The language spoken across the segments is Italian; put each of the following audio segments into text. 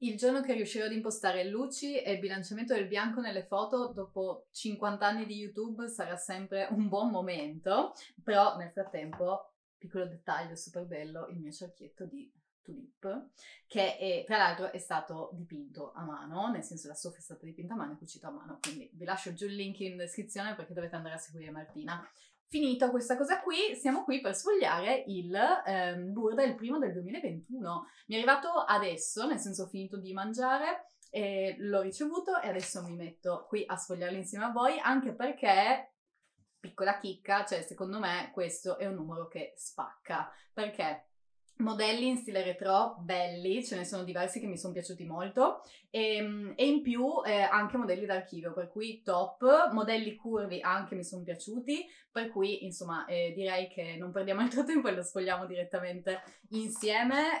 Il giorno che riuscirò ad impostare luci e il bilanciamento del bianco nelle foto dopo 50 anni di YouTube sarà sempre un buon momento, però nel frattempo, piccolo dettaglio super bello, il mio cerchietto di tulip, che è, tra l'altro è stato dipinto a mano, nel senso la soffia è stata dipinta a mano e cucita a mano, quindi vi lascio giù il link in descrizione perché dovete andare a seguire Martina Finita questa cosa qui, siamo qui per sfogliare il ehm, Burda, il primo del 2021. Mi è arrivato adesso, nel senso ho finito di mangiare, e l'ho ricevuto e adesso mi metto qui a sfogliarlo insieme a voi, anche perché piccola chicca, cioè secondo me questo è un numero che spacca, perché modelli in stile retro belli, ce ne sono diversi che mi sono piaciuti molto e, ehm, e in più eh, anche modelli d'archivio, per cui top, modelli curvi anche mi sono piaciuti, per cui insomma eh, direi che non perdiamo altro tempo e lo sfogliamo direttamente insieme.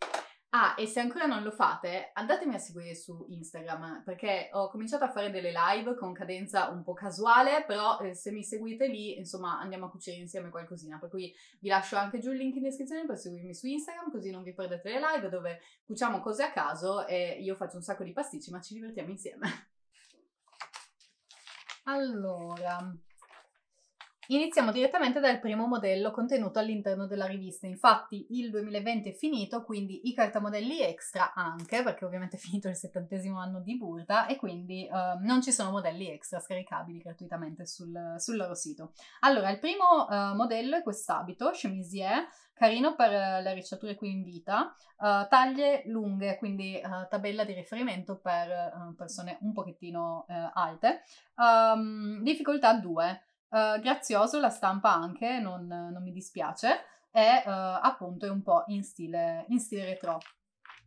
Ah, e se ancora non lo fate, andatemi a seguire su Instagram perché ho cominciato a fare delle live con cadenza un po' casuale, però eh, se mi seguite lì, insomma, andiamo a cucire insieme qualcosina. Per cui vi lascio anche giù il link in descrizione per seguirmi su Instagram, così non vi perdete le live dove cuciamo cose a caso e io faccio un sacco di pasticci, ma ci divertiamo insieme. Allora, Iniziamo direttamente dal primo modello contenuto all'interno della rivista, infatti il 2020 è finito, quindi i cartamodelli extra anche, perché ovviamente è finito il settantesimo anno di Burda e quindi uh, non ci sono modelli extra scaricabili gratuitamente sul, sul loro sito. Allora, il primo uh, modello è quest'abito, chemisier, carino per eh, le arricciature qui in vita, uh, taglie lunghe, quindi tabella di riferimento per persone un pochettino alte, um, difficoltà 2. Eh, grazioso la stampa anche, non, non mi dispiace, e uh, appunto è un po' in stile, in stile retro.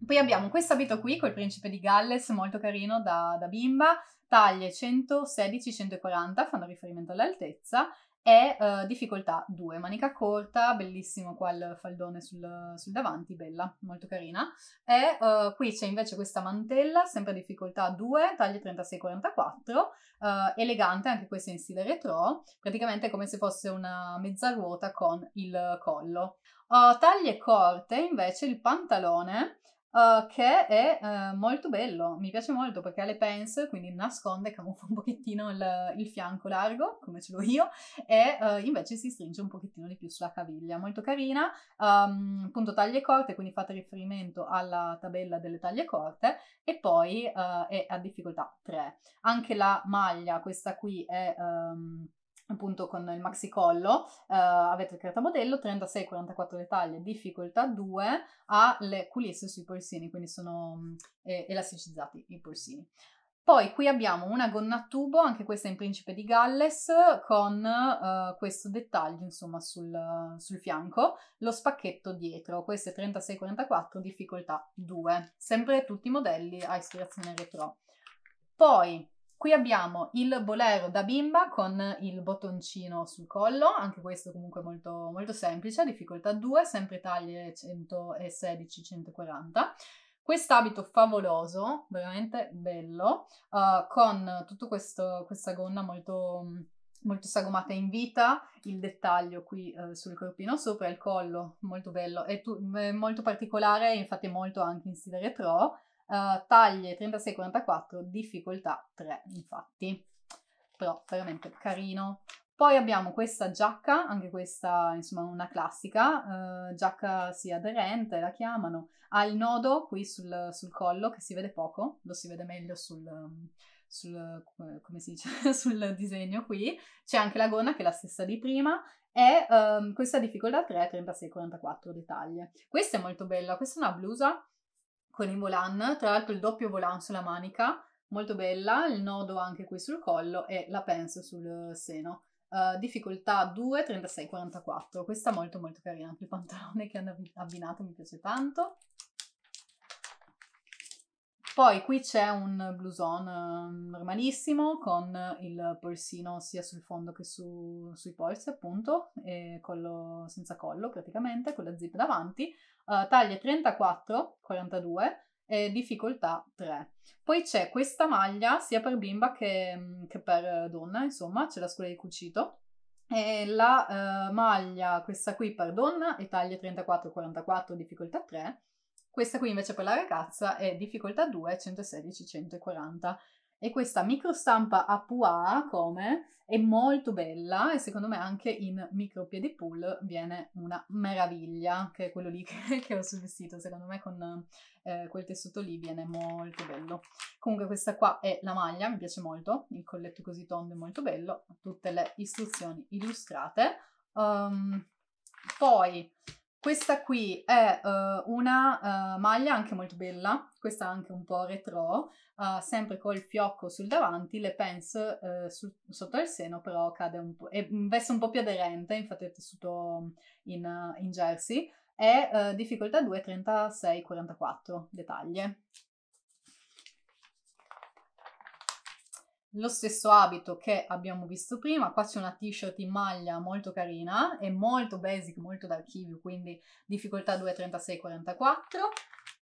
Poi abbiamo questo abito qui col principe di Galles, molto carino da, da bimba, taglie 116-140, fanno riferimento all'altezza, e uh, difficoltà 2, manica corta, bellissimo qua il faldone sul, sul davanti, bella, molto carina. E uh, qui c'è invece questa mantella, sempre difficoltà 2, taglia 36-44, uh, eh, elegante anche questa in stile retro, praticamente come se fosse una mezza ruota con il collo. Eh, taglie corte invece il pantalone, Uh, che è uh, molto bello, mi piace molto perché ha le pants, quindi nasconde, camuffa un pochettino il, il fianco largo, come ce l'ho io, e uh, invece si stringe un pochettino di più sulla caviglia, molto carina, um, appunto taglie corte, quindi fate riferimento alla tabella delle taglie corte, e poi è a difficoltà 3. Anche la maglia, questa qui è... Um, appunto con il maxi collo uh, avete il modello 36-44 dettagli difficoltà 2 ha le culisse sui polsini quindi sono eh, elasticizzati i polsini poi qui abbiamo una gonna a tubo, anche questa in principe di Galles, con uh, questo dettaglio insomma sul, sul, fianco, lo spacchetto dietro, questo è 3644, difficoltà 2, sempre tutti i modelli a ispirazione retro. Poi Qui abbiamo il bolero da bimba con il bottoncino sul collo, anche questo comunque molto, molto semplice, difficoltà 2, sempre taglie 116-140. Quest'abito favoloso, veramente bello, uh, con tutta questa gonna molto, molto sagomata in vita, il dettaglio qui uh, sul corpino sopra, il collo, molto bello, è, tu- è molto particolare, infatti molto anche in stile retro. Eh, taglie 36-44, difficoltà 3 infatti, però veramente carino. Poi abbiamo questa giacca, anche questa insomma una classica, eh, giacca sì aderente la chiamano, ha il nodo qui sul, sul, collo che si vede poco, lo si vede meglio sul, sul, dice, sul disegno qui, c'è anche la gonna che è la stessa di prima e ehm, questa difficoltà 3 36-44 di taglie. Questa è molto bella, questa è una blusa con i volant, tra l'altro il doppio volant sulla manica, molto bella, il nodo anche qui sul collo e la pence sul seno. Uh, difficoltà 2, 36, 44. Questa molto molto carina, anche il pantalone che hanno abbinato mi piace tanto. Poi qui c'è un bluson uh, normalissimo con il polsino sia sul fondo che su, sui polsi appunto, collo, senza collo praticamente, con la zip davanti uh, taglie 34, 42 e difficoltà 3. Poi c'è questa maglia sia per bimba che, mm, che per donna, insomma, c'è la scuola di cucito. E la uh, maglia, questa qui per donna e taglie 34-44, difficoltà 3. Questa qui invece per la ragazza è difficoltà 2, 116-140. E questa microstampa a Pua, come, è molto bella e secondo me anche in micro piedi pull viene una meraviglia, che è quello lì che, che ho sul vestito, secondo me con eh, quel tessuto lì viene molto bello. Comunque questa qua è la maglia, mi piace molto, il colletto così tondo è molto bello, tutte le istruzioni illustrate. Um, poi questa qui è uh, una uh, maglia anche molto bella, questa anche un po' retro, uh, sempre col fiocco sul davanti, le pants eh, su, sotto il seno però cade un po', è un veste un po' più aderente, infatti è tessuto in, in jersey, è difficoltà 2, 36, 44 dettaglie. lo stesso abito che abbiamo visto prima, qua c'è una t-shirt in maglia molto carina, è molto basic, molto d'archivio, quindi difficoltà 236 44.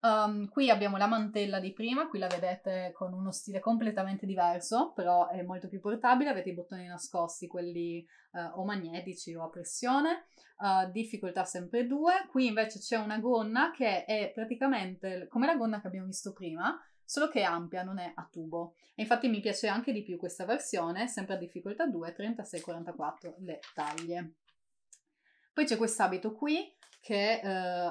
Um, qui abbiamo la mantella di prima, qui la vedete con uno stile completamente diverso, però è molto più portabile, avete i bottoni nascosti, quelli uh, o magnetici o a pressione, uh, difficoltà sempre 2, qui invece c'è una gonna che è praticamente come la gonna che abbiamo visto prima, solo che è ampia, non è a tubo. E infatti mi piace anche di più questa versione, sempre a difficoltà 2, 36-44 le taglie. Poi c'è quest'abito qui che eh,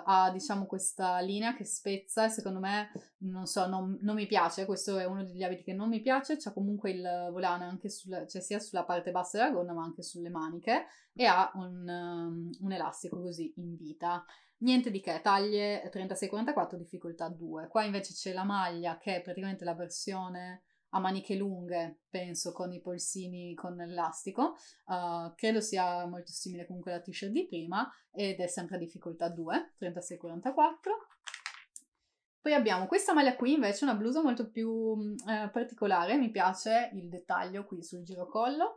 ha diciamo questa linea che spezza e secondo me non so non, non, mi piace questo è uno degli abiti che non mi piace c'è comunque il volano anche sul, cioè sia sulla parte bassa della gonna ma anche sulle maniche e ha un, um, un elastico così in vita niente di che taglie 36-44 difficoltà 2 qua invece c'è la maglia che è praticamente la versione a maniche lunghe, penso, con i polsini con l'elastico, uh, eh, credo sia molto simile comunque alla t-shirt di prima ed è sempre a difficoltà 2, 36-44. Poi abbiamo questa maglia qui invece, una blusa molto più mm, eh, particolare, mi piace il dettaglio qui sul girocollo,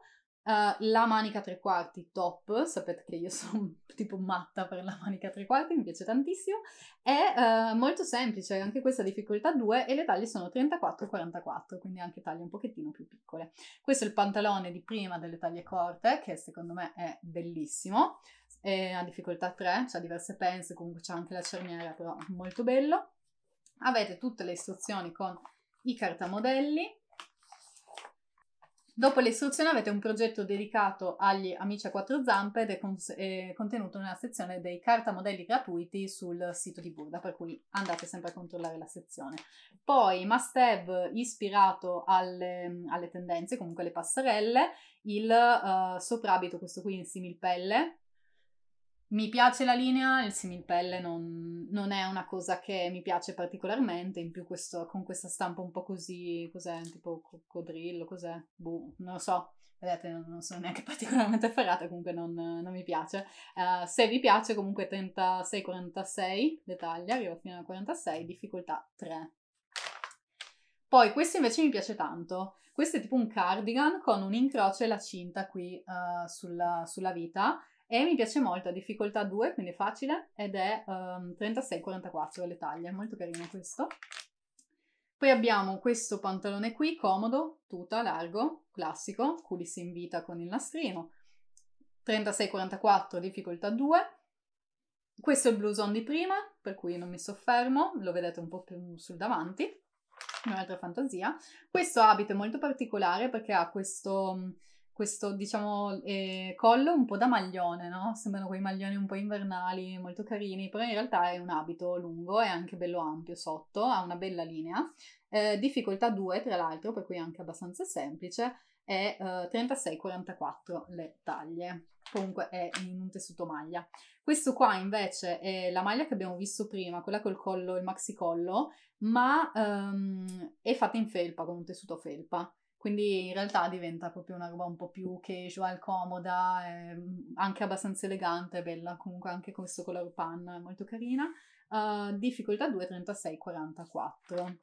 Uh, la manica tre quarti top, sapete che io sono tipo matta per la manica tre quarti, mi piace tantissimo, è uh, molto semplice, anche questa difficoltà 2 e le taglie sono 34-44, quindi anche taglie un pochettino più piccole. Questo è il pantalone di prima delle taglie corte, che secondo me è bellissimo, è a difficoltà 3, ha diverse pence, comunque c'è anche la cerniera, però molto bello. Avete tutte le istruzioni con i cartamodelli, Dopo l'istruzione avete un progetto dedicato agli amici a quattro zampe ed è, cons- è eh, contenuto nella sezione dei cartamodelli gratuiti sul sito di Buda, per cui andate sempre a controllare la sezione. Poi must have ispirato alle, alle tendenze, comunque alle passerelle, il uh, soprabito, questo qui in similpelle, mi piace la linea, il similpelle non, non è una cosa che mi piace particolarmente, in più questo, con questa stampa un po' così, cos'è, tipo coccodrillo, cos'è? Boh, non lo so, vedete non sono neanche particolarmente afferrata, comunque non, non mi piace. Uh, se vi piace comunque 36-46 dettagli, arrivo fino a 46, difficoltà 3. Poi questo invece mi piace tanto, questo è tipo un cardigan con un incrocio e la cinta qui uh, sulla, sulla vita, e mi piace molto, difficoltà 2, quindi è facile, ed è um, ehm, 36-44 le taglie, molto carino questo. Poi abbiamo questo pantalone qui, comodo, tuta, largo, classico, culisse in vita con il nastrino, 36-44 difficoltà 2. Questo è il bluson di prima, per cui non mi soffermo, lo vedete un po' più sul davanti, un'altra fantasia. Questo abito è molto particolare perché ha questo questo, diciamo, eh, collo un po' da maglione, no? Sembrano quei maglioni un po' invernali, molto carini, però in realtà è un abito lungo e anche bello ampio sotto, ha una bella linea. Eh, difficoltà 2, tra l'altro, per cui è anche abbastanza semplice, è eh, 36-44 le taglie. Comunque è in un tessuto maglia. Questo qua invece è la maglia che abbiamo visto prima, quella col collo, il maxi collo, ma ehm, è fatta in felpa, con un tessuto felpa. Quindi in realtà diventa proprio una roba un po' più casual, comoda, ehm, anche abbastanza elegante, bella, comunque anche con questo color pan, molto carina. Uh, difficoltà 2, 36, 44.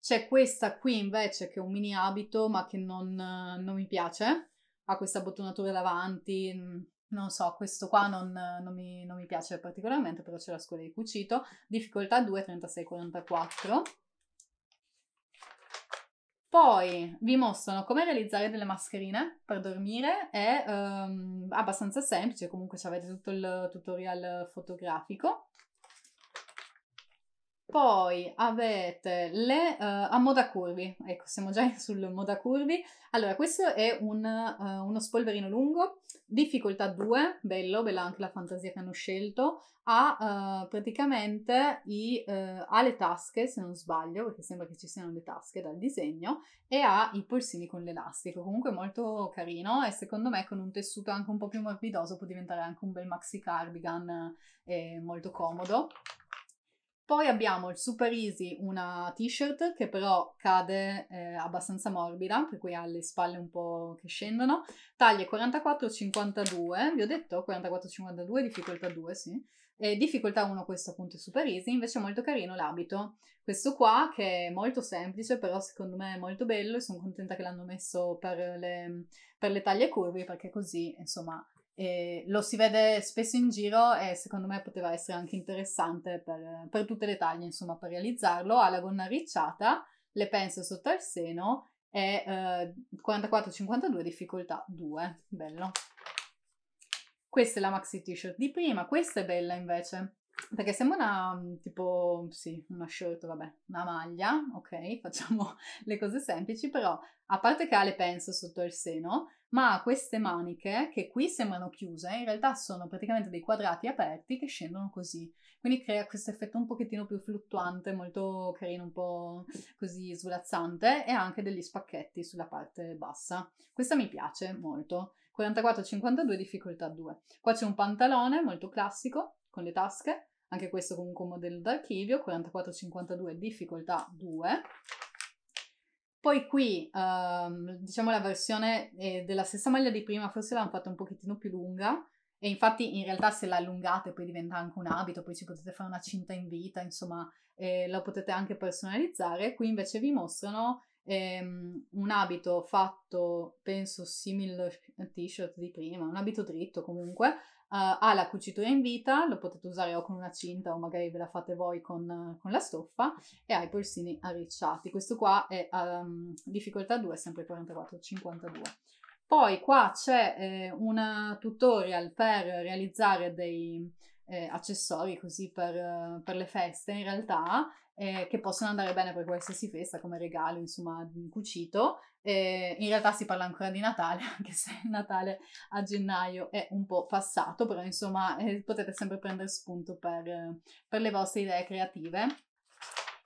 C'è questa qui invece che è un mini abito ma che non, non mi piace, ha questa bottonatura davanti, mm, non so, questo qua non, non, mi, non mi, piace particolarmente, però c'è la scuola di cucito. Difficoltà 2, 36, 44. Poi vi mostrano come realizzare delle mascherine per dormire, è um, ehm, abbastanza semplice, comunque avete tutto il tutorial fotografico. Poi avete le uh, a moda curvi, ecco siamo già sul moda curvi. Allora questo è un, uh, uno spolverino lungo, difficoltà 2, bello, bella anche la fantasia che hanno scelto, ha uh, praticamente i, ha le tasche se non sbaglio, perché sembra che ci siano le tasche dal disegno, e ha i polsini con l'elastico, comunque molto carino e secondo me con un tessuto anche un po' più morbidoso può diventare anche un bel maxi cardigan eh, molto comodo. Poi abbiamo il Super Easy, una t-shirt che però cade eh, abbastanza morbida, per cui ha le spalle un po' che scendono. Taglie 44-52, vi ho detto 44-52, difficoltà 2, sì. E difficoltà 1 questo appunto è Super Easy, invece è molto carino l'abito. Questo qua che è molto semplice, però secondo me è molto bello e sono contenta che l'hanno messo per le, per le taglie curve, perché così insomma e lo si vede spesso in giro e secondo me poteva essere anche interessante per, per tutte le taglie, insomma, per realizzarlo. Ha la gonna ricciata, le penze sotto al seno e eh, 44-52 difficoltà 2. Bello. Questa è la maxi t-shirt di prima, questa è bella invece, perché sembra una, tipo, sì, una shirt, vabbè, una maglia, ok, facciamo le cose semplici, però a parte che ha le pence sotto il seno, ma ha queste maniche che qui sembrano chiuse, in realtà sono praticamente dei quadrati aperti che scendono così. Quindi crea questo effetto un pochettino più fluttuante, molto carino, un po' così svolazzante e anche degli spacchetti sulla parte bassa. Questa mi piace molto. 44-52 difficoltà 2. Qua c'è un pantalone molto classico con le tasche, anche questo comunque un modello d'archivio, 44-52 difficoltà 2. Poi qui, ehm, diciamo la versione eh, della stessa maglia di prima, forse l'hanno fatta un pochettino più lunga, e infatti in realtà se la allungate poi diventa anche un abito, poi ci potete fare una cinta in vita, insomma, eh, la potete anche personalizzare. Qui invece vi mostrano ehm, un abito fatto, penso, simile al t-shirt di prima, un abito dritto comunque, ha eh, la cucitura in vita, lo potete usare o con una cinta o magari ve la fate voi con, con la stoffa e ha i polsini arricciati. Questo qua è um, difficoltà 2, sempre 44-52. Poi qua c'è eh, un tutorial per realizzare dei, eh, accessori così per, eh, per, le feste in realtà, eh, che possono andare bene per qualsiasi festa come regalo, insomma, cucito. Eh, in realtà si parla ancora di Natale, anche se Natale a gennaio è un po' passato, però insomma eh, potete sempre prendere spunto per, eh, per le vostre idee creative.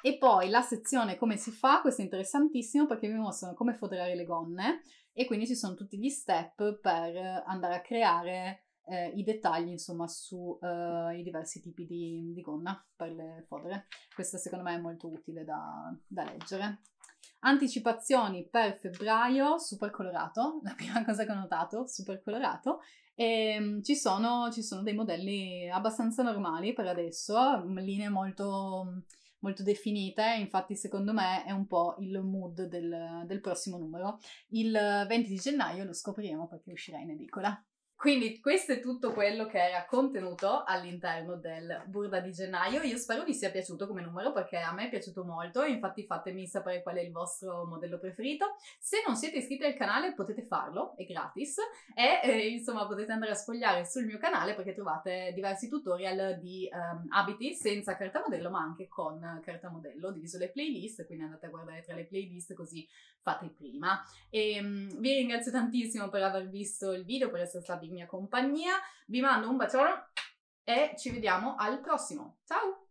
E poi la sezione come si fa, questo è interessantissimo perché vi mostrano come foderare le gonne e quindi ci sono tutti gli step per andare a creare eh, i dettagli insomma sui eh, diversi tipi di, di, gonna per le fodere. Questo secondo me è molto utile da, da leggere. Anticipazioni per febbraio, super colorato, la prima cosa che ho notato, super colorato. E ehm, ci sono, ci sono dei modelli abbastanza normali per adesso, linee molto, molto definite, infatti secondo me è un po' il mood del, del prossimo numero. Il 20 di gennaio lo scopriremo perché uscirà in edicola. Quindi questo è tutto quello che era contenuto all'interno del Burda di gennaio. Io spero vi sia piaciuto come numero perché a me è piaciuto molto, infatti fatemi sapere qual è il vostro modello preferito. Se non siete iscritti al canale potete farlo, è gratis e eh, insomma potete andare a sfogliare sul mio canale perché trovate diversi tutorial di um, abiti senza carta modello ma anche con carta modello, diviso le playlist, quindi andate a guardare tra le playlist così fate prima. E, um, vi ringrazio tantissimo per aver visto il video, per essere stati in mia compagnia. Vi mando un bacione e ci vediamo al prossimo. Ciao!